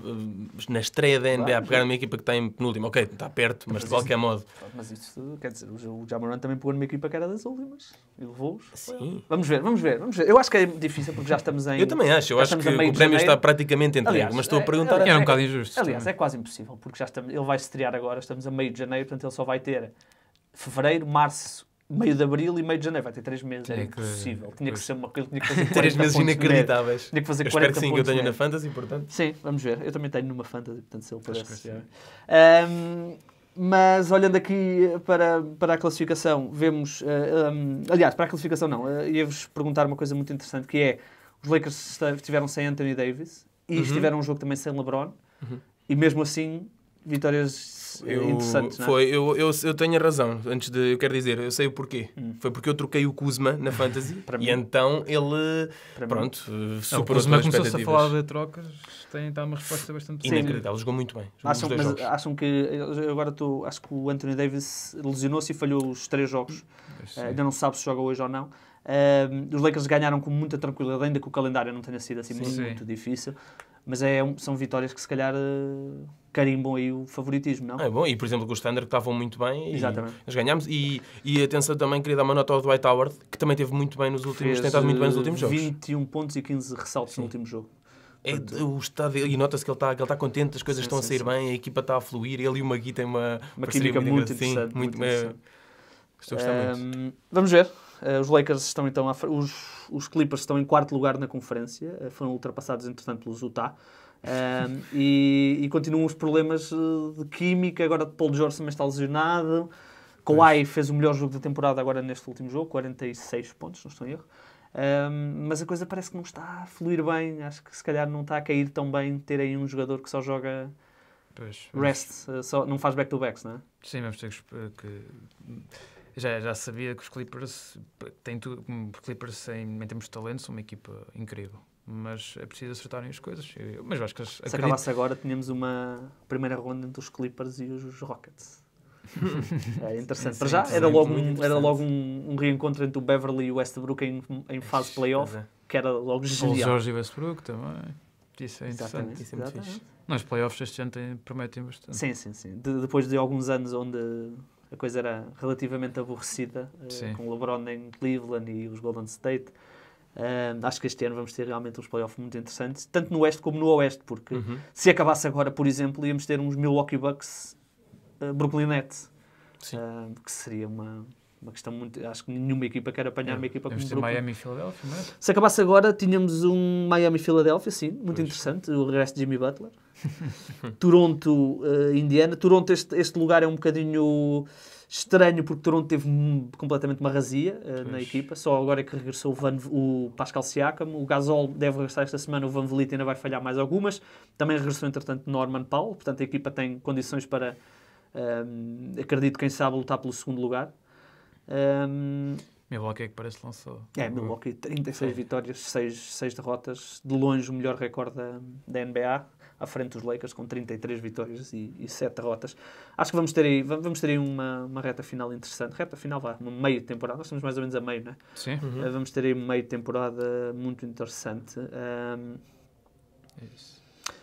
na estreia da NBA, claro, pegar numa uma equipa que está em penúltimo, ok, está perto, mas, mas de qualquer isso, modo. Mas isso, quer dizer, o Jamarant também pegou numa equipa que era das últimas e levou-os. Sim. Vamos ver, vamos ver, vamos ver. Eu acho que é difícil porque já estamos em. Eu também acho, eu acho que o prémio janeiro. está praticamente entregue, mas estou a é, perguntar. Aliás, é, é um bocado injusto. É? Aliás, é quase impossível, porque já estamos, ele vai estrear agora, estamos a meio de janeiro, portanto ele só vai ter fevereiro, março, meio de abril e meio de janeiro. Vai ter três meses. Era é impossível. Que... Tinha que ser uma coisa. Tinha que fazer três meses inacreditáveis. Tinha que fazer eu 40 espero que sim, que eu tenho na Fantasy, portanto. Sim, vamos ver. Eu também tenho numa Fantasy, portanto, se ele pudesse. Mas olhando aqui para, para a classificação, vemos. Uh, eh, um, ehm, aliás, para a classificação, não. Uh, Ia-vos perguntar uma coisa muito interessante que é: os Lakers estiveram sem Anthony Davis e uhum. estiveram um jogo também sem LeBron, uhum. e mesmo assim, vitórias é eu, não é? Foi, eu, eu, eu tenho a razão. Antes de, eu quero dizer, eu sei o porquê. Hum. Foi porque eu troquei o Kuzma na Fantasy e então ele, Para pronto, mim. superou as minhas começou-se a falar de trocas, tem dá uma resposta bastante Inacreditável, jogou muito bem. Jogou acham, mas, acham que, agora estou, acho que o Anthony Davis lesionou-se e falhou os três jogos. Uh, ainda não sabe se joga hoje ou não. Uh, os Lakers ganharam com muita tranquilidade, ainda que o calendário não tenha sido assim sim, muito, sim. muito difícil mas é, são vitórias que se calhar eh, carimbam aí o favoritismo, não? É bom, e por exemplo com o Standard que estavam muito bem Exatamente. nós ganhámos. E, e atenção também, queria dar uma nota ao Dwight Howard, que também teve muito bem nos últimos, Fez, tentado muito bem nos eh, últimos 21 jogos. 21 pontos e 15 ressaltos sim. no último jogo. É, o estado, e nota-se que ele está está contente, as coisas sim, estão sim, a sair bem, a equipa está a fluir, ele e o Magui têm uma, uma química muito, muito Sim, Muito, muito interessante. é, Estou a gostar um, muito. Vamos ver Uh, os Lakers estão então, à, os, os Clippers estão em quarto lugar na conferência, uh, foram ultrapassados entretanto pelos Utah. Ehm, e, e, continuam os problemas eh, de química. Agora, Paul George também está lesionado. Kawhi fez o melhor jogo da temporada agora neste último jogo, 46 pontos, não estou em erro. Um, ehm, mas a coisa parece que não está a fluir bem. Acho que se calhar não está a cair tão bem ter aí um jogador que só joga pois, rest, mas... só, não faz back-to-backs, não é? Sim, vamos ter que já, já sabia que os Clippers têm tudo, os Clippers em, em termos de talento são uma equipa incrível mas é preciso acertarem as coisas. Eu, mas acho que Se acredito... acabasse agora, tínhamos uma primeira ronda entre os Clippers e os Rockets. é interessante. Para já, era logo, um, era logo um, um, reencontro entre o Beverly e o Westbrook em, em fase playoff, é. que era logo genial. O Jorge e Westbrook também. Isso é interessante. Exatamente. Isso é muito playoffs este ano prometem bastante. Sim, sim, sim. De, depois de alguns anos onde a coisa era relativamente aborrecida, uh, com o LeBron em Cleveland e os Golden State. Uh, acho que este ano vamos ter realmente uns playoffs muito interessantes, tanto no Oeste como no Oeste, porque uhum. se acabasse agora, por exemplo, íamos ter uns Milwaukee Bucks, uh, Brooklyn Nets, que seria uma, uma questão muito. Acho que nenhuma equipa quer apanhar é, uma equipa como o grupo. Miami e Filadélfia, não é? Se acabasse agora, tínhamos um Miami e Filadélfia, sim, muito pois. interessante. O regresso de Jimmy Butler. Toronto, uh, Indiana. Toronto, este, este lugar é um bocadinho estranho porque Toronto teve completamente uma razia uh, na equipa. Só agora é que regressou o, Van, o Pascal Siakam. O Gasol deve regressar esta semana. O Van Vliet ainda vai falhar mais algumas. Também regressou, entretanto, Norman Paul Portanto, a equipa tem condições para, um, ehm, acredito, quem sabe, lutar pelo segundo lugar. Um, Milwaukee é que parece lançou. É, Milwaukee, 36 Sim. vitórias, 6, 6 derrotas, de longe o melhor recorde da, da NBA, à frente dos Lakers com 33 vitórias e, e 7 derrotas. Acho que vamos ter aí, vamos ter aí uma, uma reta final interessante. Reta final, vá, uma meia temporada, nós estamos mais ou menos a meio, não é? Sim. Uhum. Eh, vamos ter aí uma meia temporada muito interessante. Um, é isso.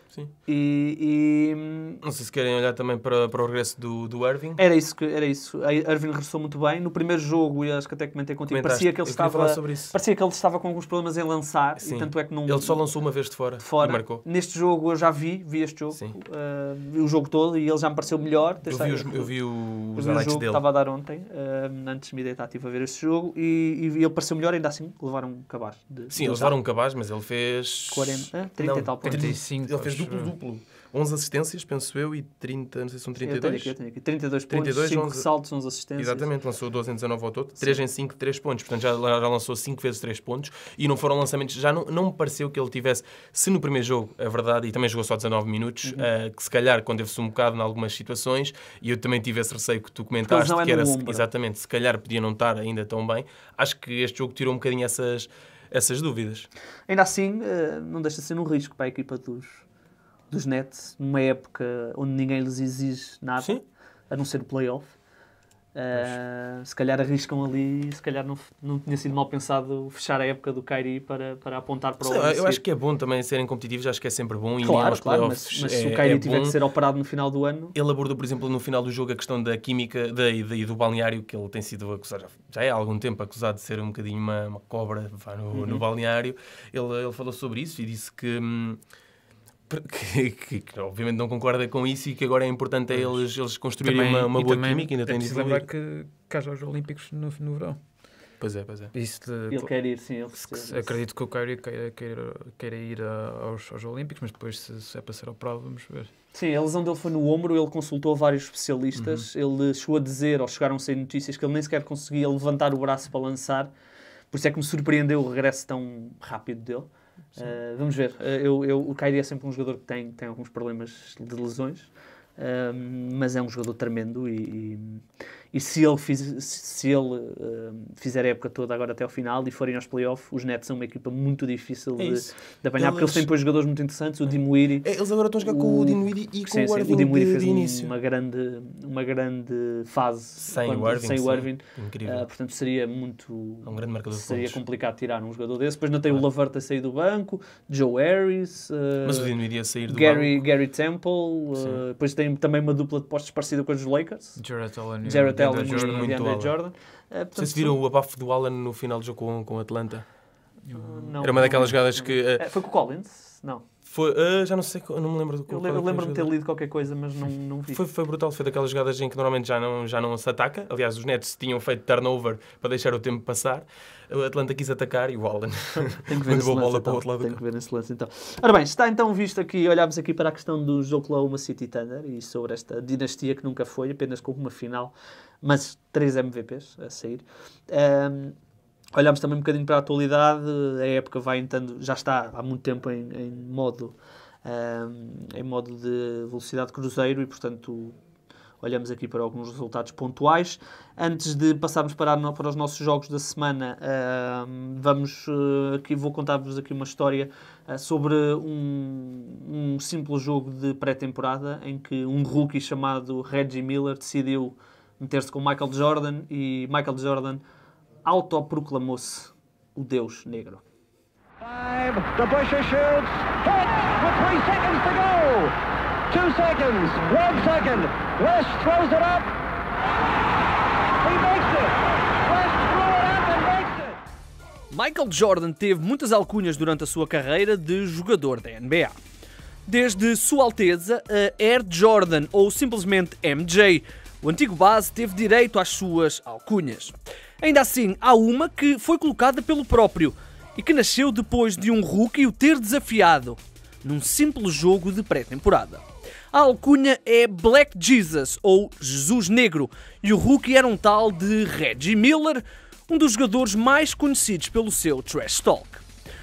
Sim. E, e... Não sei se querem olhar também para, para o regresso do, do Irving. Era isso, que, era isso. A Irving regressou muito bem. No primeiro jogo, e acho que até comentei contigo, parecia que, ele estava, parecia que ele estava com alguns problemas em lançar. Sim. E tanto é que não... Ele só lançou uma vez de fora, de fora. e marcou. Neste jogo eu já vi, vi este jogo, uh, vi o jogo todo e ele já me pareceu melhor. Eu vi, os, eu vi os o jogo dele. estava a dar ontem, uh, antes de me deitar, estive a ver este jogo e, e ele pareceu melhor, ainda assim levaram um cabaz. De, Sim, de levaram um cabaz, mas ele fez... 40, 30 não, e tal. 35. Ele fez duplo-duplo. 11 assistências, penso eu, e 30, não sei se são 32. Eu tenho aqui, eu tenho aqui. 32 pontos, 5 11... saltos, 11 assistências. Exatamente, lançou 12 em 19 ao todo, 3 Sim. em 5, 3 pontos. Portanto, já, já lançou 5 vezes 3 pontos e não foram lançamentos. Já não, não me pareceu que ele tivesse, se no primeiro jogo, a é verdade, e também jogou só 19 minutos, uhum. uh, que se calhar conteve-se um bocado em algumas situações e eu também tive esse receio que tu comentaste, é que era, se, exatamente, se calhar podia não estar ainda tão bem. Acho que este jogo tirou um bocadinho essas essas dúvidas. Ainda assim, eh, não deixa de ser um risco para a equipa dos, dos Nets, numa época onde ninguém lhes exige nada, Sim. a não ser o playoff. Uh, se calhar arriscam ali, se calhar não, não tinha sido mal pensado fechar a época do Kairi para, para apontar para o Sim, Eu acho que é bom também serem competitivos, acho que é sempre bom. Claro, e claro, mas, mas é, se o Kairi é tiver que de ser operado no final do ano... Ele abordou, por exemplo, no final do jogo a questão da química da, e do balneário, que ele tem sido acusado, já é há algum tempo acusado de ser um bocadinho uma, uma cobra no, uhum. no balneário. Ele, ele falou sobre isso e disse que... Hum, que, que, que, obviamente não concorda com isso e que agora é importante é eles, eles construírem também, uma, uma boa química. Ainda é tem de lembrar que, que há Jogos Olímpicos no, no verão. Pois é, pois é. Isso, ele quer ir, sim. Ele se, acredito que o Kyrie queira, queira, queira ir aos, aos Olímpicos, mas depois, se, se é para ser ao prova, vamos ver. Sim, a lesão dele foi no ombro, ele consultou vários especialistas, uhum. ele chegou a dizer, ou chegaram a sair notícias, que ele nem sequer conseguia levantar o braço para lançar, por isso é que me surpreendeu o regresso tão rápido dele. Uh, vamos ver. Uh, eu, eu, o Kairi é sempre um jogador que tem, tem alguns problemas de lesões, uh, mas é um jogador tremendo e, e e se ele, fiz, se ele uh, fizer a época toda agora até ao final e forem aos playoffs, os Nets são uma equipa muito difícil é de, de, apanhar, eles... porque eles têm depois jogadores muito interessantes, o Dimuiri... É, eles agora estão a jogar com o Dimuiri e com sim, o Irving o Dimuiri fez de, de Uma grande, uma grande fase sem quando, o Irving. Sem o Irving. Uh, portanto, seria muito... É um grande marcador Seria complicado tirar um jogador desse. Depois não tem ah. o Lavert a sair do banco, Joe Harris... Uh, Mas o Dimuiri a sair do Gary, banco... Gary Temple... depois tem também uma dupla de postos parecida com os Lakers. Jared Bell, Andrew Jordan, muito Jordan. Uh, eh, Vocês viram o abafo do Allen no final do jogo com, com Atlanta? Hum, não, Era uma daquelas jogadas que. Uh, foi com o Collins? Não. Foi, uh, já não sei, não me lembro do que Eu lembro-me de ter lido qualquer coisa, mas não, não vi. Foi, foi brutal, foi daquelas jogadas em que normalmente já não, já não se ataca. Aliás, os Nets tinham feito turnover para deixar o tempo passar. O Atlanta quis atacar e o Allen então. Tem que ver a bola então. para o outro lado Tem que ver nesse lance então. Ora bem, está então visto aqui, olhámos aqui para a questão dos Oklahoma City Thunder e sobre esta dinastia que nunca foi, apenas com uma final mas três MVPs a sair. Um, olhamos também um bocadinho para a atualidade, a época vai entrando, já está há muito tempo em, em modo um, em modo de velocidade cruzeiro e portanto olhamos aqui para alguns resultados pontuais. Antes de passarmos para, para os nossos jogos da semana, vamos eh, aqui, vou contar-vos aqui uma história eh, sobre um, um simples jogo de pré-temporada em que um rookie chamado Reggie Miller decidiu meter-se com Michael Jordan e Michael Jordan autoproclamou-se o Deus Negro. Five, the Busher shoots, with three seconds to go. Two seconds, one second. West throws it up. He makes it. Michael Jordan teve muitas alcunhas durante a sua carreira de jogador da NBA. Desde Sua Alteza a Air Jordan ou simplesmente MJ, o antigo base teve direito às suas alcunhas. Ainda assim, há uma que foi colocada pelo próprio e que nasceu depois de um rookie o ter desafiado num simples jogo de pré-temporada. A alcunha é Black Jesus ou Jesus Negro e o rookie era um tal de Reggie Miller, um dos jogadores mais conhecidos pelo seu trash talk.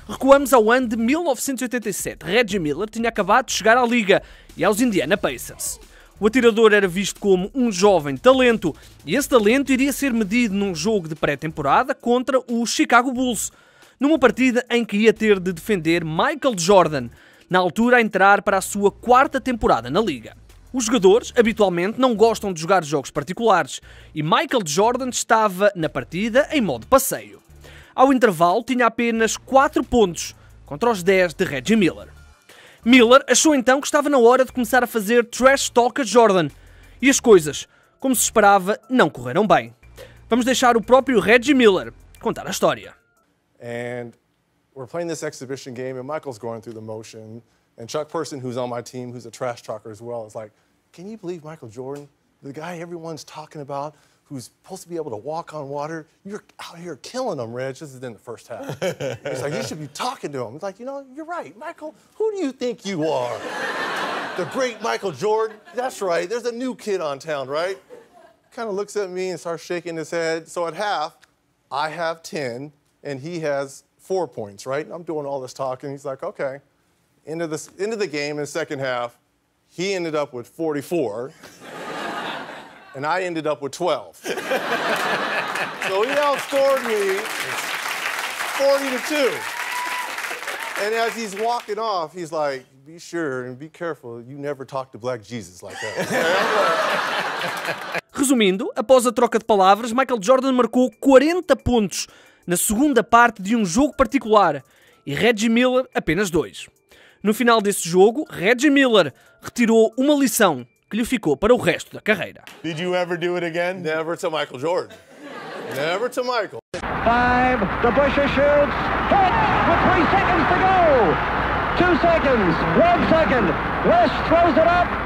Recuamos ao ano de 1987. Reggie Miller tinha acabado de chegar à liga e aos Indiana Pacers. O atirador era visto como um jovem talento e esse talento iria ser medido num jogo de pré-temporada contra os Chicago Bulls, numa partida em que ia ter de defender Michael Jordan, na altura a entrar para a sua quarta temporada na liga. Os jogadores habitualmente não gostam de jogar jogos particulares e Michael Jordan estava na partida em modo passeio. Ao intervalo, tinha apenas 4 pontos contra os 10 de Reggie Miller. Miller achou então que estava na hora de começar a fazer trash talk a Jordan. E as coisas, como se esperava, não correram bem. Vamos deixar o próprio Reggie Miller contar a história. And we're playing this exhibition game and Michael's going through the motion and Chuck Person who's on my team who's a trash talker as well is like, "Can you believe Michael Jordan? The guy everyone's talking about who's supposed to be able to walk on water. You're out here killing them, Rich. This is in the first half. He's like, you should be talking to him. He's like, you know, you're right, Michael. Who do you think you are? the great Michael Jordan? That's right. There's a new kid on town, right? Kind of looks at me and starts shaking his head. So at half, I have 10 and he has four points, right? And I'm doing all this talking. He's like, okay. Into the, into the game in the second half, he ended up with 44. and I ended up with 12. so he outscored me 40 to 2. And as he's walking off, he's like, be sure and be careful, you never talk to black Jesus like that. Resumindo, após a troca de palavras, Michael Jordan marcou 40 pontos na segunda parte de um jogo particular e Reggie Miller apenas dois. No final desse jogo, Reggie Miller retirou uma lição que lhe ficou para o resto da carreira. Did you ever do it again? Never to Michael Jordan. Never to Michael. Five, the Busher shoots, hits with three seconds to go. Two seconds, one second. West throws it up.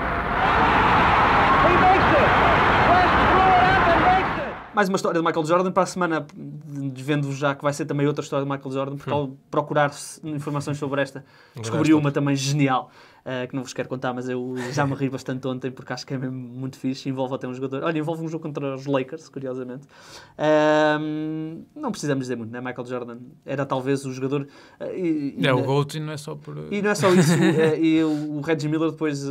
mais uma história de Michael Jordan. Para a semana devendo-vos já que vai ser também outra história de Michael Jordan, porque hum. ao procurar informações sobre esta, descobri uma também genial. Uh, que não vos quero contar, mas eu já me ri bastante ontem porque acho que é mesmo muito fixe. Envolve até um jogador. Olha, envolve um jogo contra os Lakers, curiosamente. Uh, não precisamos dizer muito, né? Michael Jordan era talvez o jogador. Uh, e, é, o Gold não é só por. E não é só isso. Eh, e o Reggie Miller depois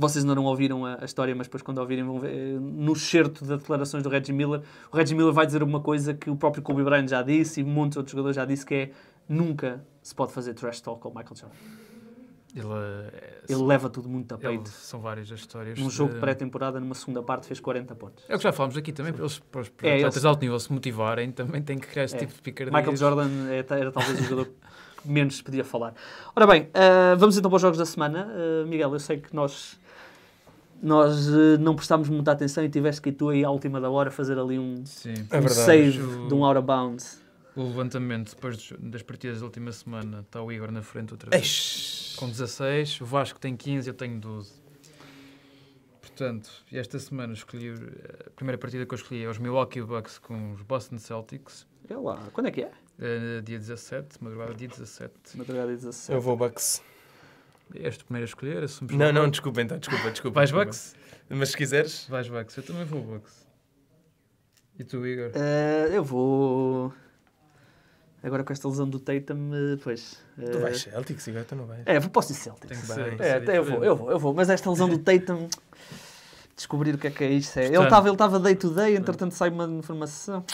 vocês ainda não ouviram a, a, história, mas depois quando ouvirem vão ver. Eh, no certo das declarações do Reggie Miller, o Reggie Miller vai dizer uma coisa que o próprio Kobe Bryant já disse e muitos outros jogadores já disse, que é nunca se pode fazer trash talk ao Michael Jordan. Ele, eh, ele leva tudo muito a peito. Ele, são várias as histórias. Num jogo de... pré-temporada, numa segunda parte, fez 40 pontos. É o que já falámos aqui também, para os, é, atletas de alto nível se motivarem, também tem que criar esse é. tipo de picardia. Michael Jordan é era talvez o jogador menos podia falar. Ora bem, uh, vamos então para os jogos da semana. Uh, Miguel, eu sei que nós nós uh, não prestámos muita atenção e tiveste que tu aí à última da hora fazer ali um, um é save o, de um out of bounds. O levantamento depois das partidas da última semana está o Igor na frente outra vez Eish. com 16, o Vasco tem 15, eu tenho 12. Portanto, esta semana escolhi eh, a primeira partida que eu escolhi é os Milwaukee Bucks com os Boston Celtics. É lá, ah, quando é que é? Uh, dia 17, madrugada dia 17. Madrugada dia 17. Eu vou Bucks. És tu primeiro a escolher, assumes. Não, não, desculpa então, desculpa, desculpa. Vais boxe? Bucks? Mas se quiseres. Vais Bucks, eu também vou Bucks. E tu, Igor? Uh, eu vou. Agora com esta lesão do Tatum, eh, pois. Tu eh, vais Celtics, Igor, tu então não vais. É, vou, posso ir Celtics. Ser, é, ser eu vou, eu vou, eu vou. Mas esta lesão do Tatum. descobrir o que é que é isto. É. Ele estava ele tava day to day, entretanto sai uma informação.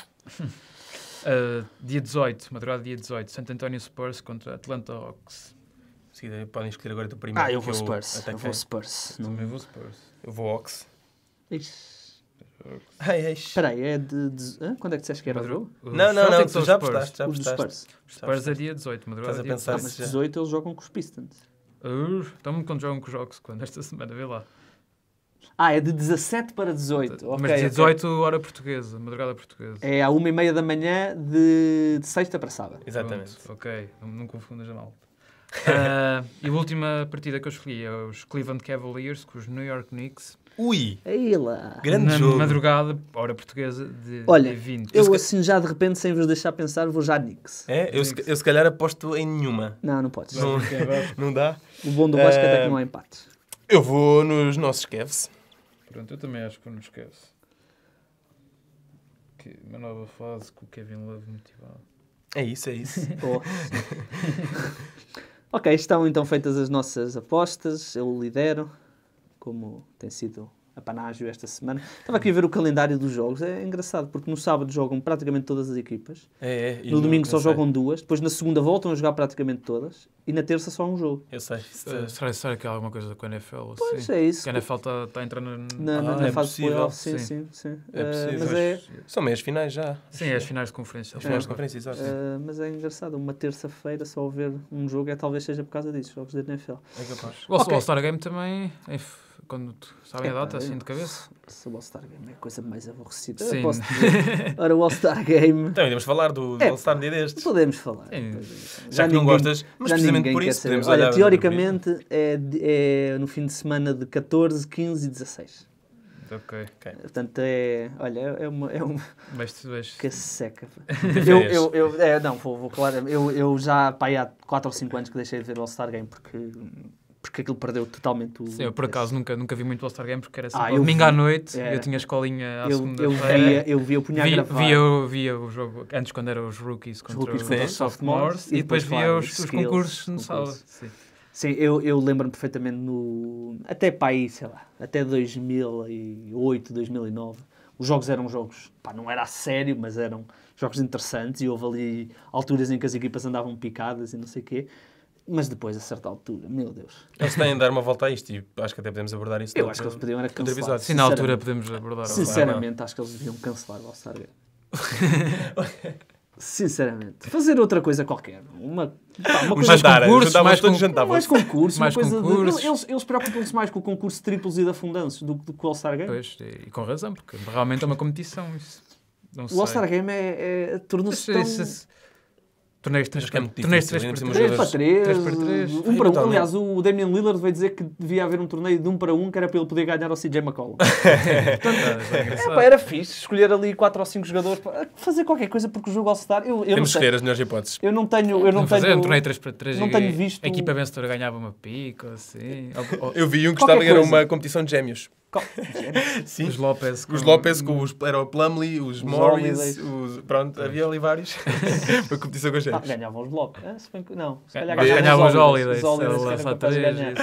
Uh, dia 18, madrugada dia 18, Santo António Spurs contra Atlanta Hawks seguida podem escolher agora do primeiro. Ah, eu vou eu Spurs. Ataquei. Eu vou Spurs. Eu também vou Spurs. Eu vou Ox. Ixi. Ai, ai. Espera aí, é de, de... Quando é que disseste que era Madru? o jogo? Não, não, não, tu já apostaste. Os apostaste. Spurs. Spurs é dia 18, Madruga é Estás a pensar ah, mas 18 eles jogam com os Pistons. Uh, Estão-me quando jogam com os Ox, quando esta semana, vê lá. Ah, é de 17 para 18. Mas okay, 18 okay. hora portuguesa, madrugada portuguesa. É à 1h30 da manhã de, de sexta para sábado. Exatamente. Pronto, ok, não, não confundas a malta. Ah, e a última partida que eu escolhi é os Cleveland Cavaliers com os New York Knicks. Ui! Aí lá. Grande Na jogo. madrugada, hora portuguesa de, Olha, de 20. Eu, eu assim já de repente, sem vos deixar pensar, vou já Knicks. É? Eu, Knicks. Se, eu se calhar aposto em nenhuma. Não, não podes. Não, não dá? O bom do Bosque uh, é que ah, não há empates. Eu vou nos nossos Cavs. Pronto, eu também acho que vou nos Cavs. Que, uma nova fase com o Kevin Love motivado. É isso, é isso. Ok, estão então feitas as nossas apostas. Eu lidero, como tem sido Panágio esta semana. Estava aqui a ver o calendário dos jogos, é engraçado, porque no sábado jogam praticamente todas as equipas, é, é, no domingo é, só sei. jogam duas, depois na segunda voltam a jogar praticamente todas e na terça só um jogo. Eu sei. É- eh, será, será que há alguma coisa com a NFL? Pois sim. é isso. Que a NFL está tá entrando na, ah, na, é fase possível. playoff, sim, sim. sim, sim. É eh, possível. Uh, mas é... São meias finais já. Sim, é as finais de conferência. As finais de conferência, exato. Uh, mas é engraçado, uma terça-feira só ver um jogo é talvez seja por causa disso, jogos da NFL. É capaz. O okay. All-Star Game também. Quando sabem é, a data, assim de cabeça? Se o All-Star Game é a coisa mais aborrecida. Sim. Posso dizer. Ora, o All-Star Game. Então, podemos falar do, do é, All-Star Day destes. Podemos falar. É, é. Já, já que ninguém, não gostas, mas precisamente por isso podemos Olha, Teoricamente, é, é no fim de semana de 14, 15 e 16. Okay. ok. Portanto, é. Olha, é uma. É uma... Beste, beste. Que seca. eu, eu, eu, é, não, vou, vou claro. Eu, eu já, pá, há 4 ou 5 anos que deixei de ver o All-Star Game porque porque aquilo perdeu totalmente o. Sim, eu por acaso nunca, nunca vi muito o All-Star Game porque era assim, ah, domingo vi, à noite, é. eu tinha a escolinha à eu, segunda-feira. Eu via, eu via, eu vi, gravar. Via, via o jogo, antes quando eram os rookies contra os, rookies contra os sophomores, e, e depois, depois via os, skills, concursos no sábado. Sim. Sim, eu, eu lembro-me perfeitamente no. Até para aí, sei lá, até 2008, 2009, os jogos eram jogos. Pá, não era a sério, mas eram jogos interessantes e houve ali alturas em que as equipas andavam picadas e não sei o quê. Mas depois, a certa altura, meu Deus. Eles têm de dar uma volta a isto e acho que até podemos abordar isso. Eu acho que eles podiam era cancelar. Sim, na altura podemos abordar. Sinceramente, acho que eles deviam cancelar o All-Star Sinceramente. Fazer outra coisa qualquer. Uma, pá, uma um jantar, concursos, mais, todos jantavam. mais concurso. Mais concursos. De, eles eles preocupam-se mais com o concurso triplos e de afundanços do que com o All-Star Game. Pois, e com razão, porque realmente é uma competição isso. Não o All-Star Game é, é tornou-se tão... Torneios 3 para 3. 3 para 3. 1 para 1. Aliás, o Damian Lillard veio dizer que devia haver um torneio de 1 para 1 que era para ele poder ganhar ao CJ McCollum. Portanto, é, pá, era fixe escolher ali 4 ou 5 jogadores. Para fazer qualquer coisa porque o jogo ao star Eu, eu Temos que ter as melhores hipóteses. Eu não tenho. Eu não fazer tenho, um torneio 3 para 3. Não tenho visto. A equipa vencedora ganhava uma pica, assim. Ou, ou... Eu vi um que estava a ganhar uma competição de gêmeos. Sim. Os López, Com... Os López com os, era o Plumley, os, os Morris, os, pronto, havia ali vários. Uma competição com os gente. Ah, ganhavam os López. Ah, não, se calhar ganhavam os Holidays. Os Holidays,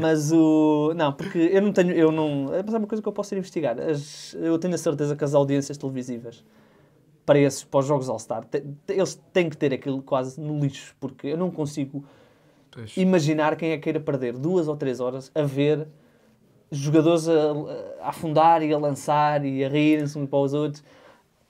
Mas o... Não, porque eu não tenho... Eu não, é uma coisa que eu posso ir investigar. As, eu tenho a certeza que as audiências televisivas para esses, para os jogos All-Star, eles têm que ter aquilo quase no lixo, porque eu não consigo... Pois. Imaginar quem é que queira perder duas ou três horas a ver jogadores a, a, afundar e a lançar e a rirem-se uns para os outros.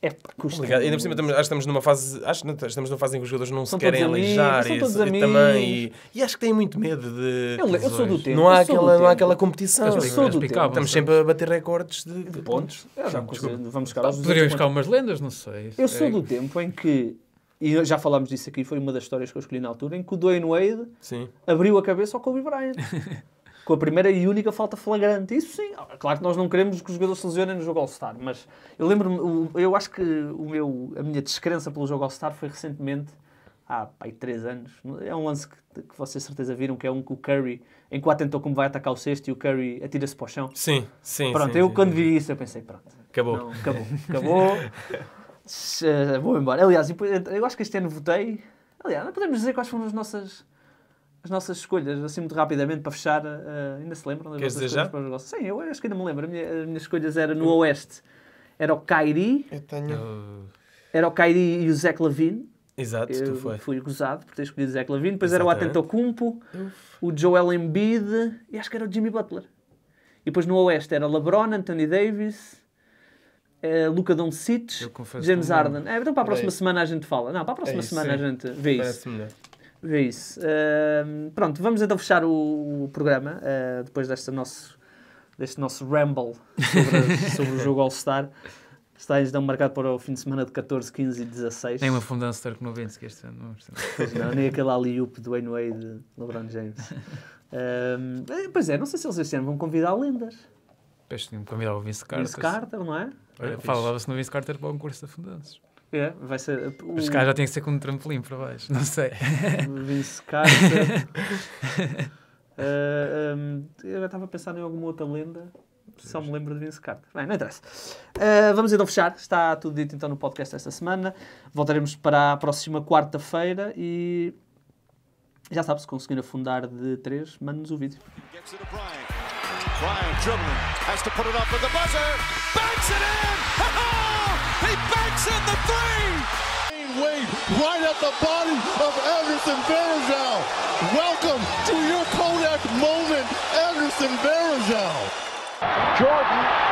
É custa. Ainda por cima, acho que estamos numa fase, acho estamos numa fase em que os jogadores não são se querem aleijar e, e, também. E, e, acho que têm muito medo de. Eu, eu sou do tempo. Não há, aquela, não há aquela competição. Eu, eu sou do tempo. Estamos sempre a bater recordes de, de pontos. É, não, vamos Poderiam buscar umas lendas, não sei. Eu sou do tempo em que e já falámos disso aqui, foi uma das histórias que eu escolhi na altura, em que o Dwayne Wade Sim. abriu a cabeça ao Kobe Bryant. com a primeira e única falta flagrante. Isso sim, claro que nós não queremos que os jogadores se lesionem no jogo All-Star, mas eu lembro-me, eu acho que o meu, a minha descrença pelo jogo All-Star foi recentemente, há pai, três anos. É um lance que, que vocês certeza viram, que é um que o Curry, em que atentou como vai atacar o sexto e o Curry atira-se para o chão. Sim, sim. Pronto, sim, eu sim, quando sim. vi isso eu pensei, pronto. Acabou. Não, acabou, acabou. Eh, vou embora. Aliás, eu acho que este ano votei. Aliás, podemos dizer quais foram as nossas as nossas escolhas, assim muito rapidamente, para fechar, uh, ainda se lembram das Queres dizer já? Para os Sim, eu acho que ainda me lembro. Minha, as minhas escolhas eram no Oeste. Era o Kairi. Eu tenho. Era o Kairi e o Zach Lavine. Exato, eu tu foi. Fui gozado por ter escolhido o Zach Lavine. Depois Exatamente. era o Atentocumpo, o Joel Embiid e acho que era o Jimmy Butler. E depois no Oeste era LeBron, Anthony Davis, eh, Luca Doncic, James Harden. É, então para a é próxima semana a gente fala. Não, para a é próxima é isso, semana sim. a gente vê isso. É isso. Uh, pronto, vamos então fechar o, o programa uh, depois deste nosso, deste nosso ramble sobre, sobre o jogo All-Star. Está então é marcado para o fim de semana de 14, 15 e 16. Nem uma fundança de Tarkonovenski este ano. Não, não nem aquele ali-up do Wayne Wade de LeBron James. Um, eh, pois é, não sei se eles este ano vão convidar lendas. Peste, tinham convidado o Vince Carter. Vince Carter, não é? Olha, Falava-se no Vince Carter para o concurso da fundança. É, vai ser. Eh, o... caras já tem que ser com um trampolim para baixo, não sei. Vince Carter. uh, um, eu estava a pensar em alguma outra lenda, só me lembro de Vince Carter. Bem, não interessa. Uh, vamos então fechar, está tudo dito então no podcast esta semana. Voltaremos para a próxima quarta-feira e. Já sabe, se conseguir afundar de 3, manda nos o vídeo. Brian dribbling, has to put it up with the buzzer, banks it in! ha, he Banks in the three. Wade right at the body of Anderson Varejao. Welcome to your Kodak moment, Anderson Varejao. Jordan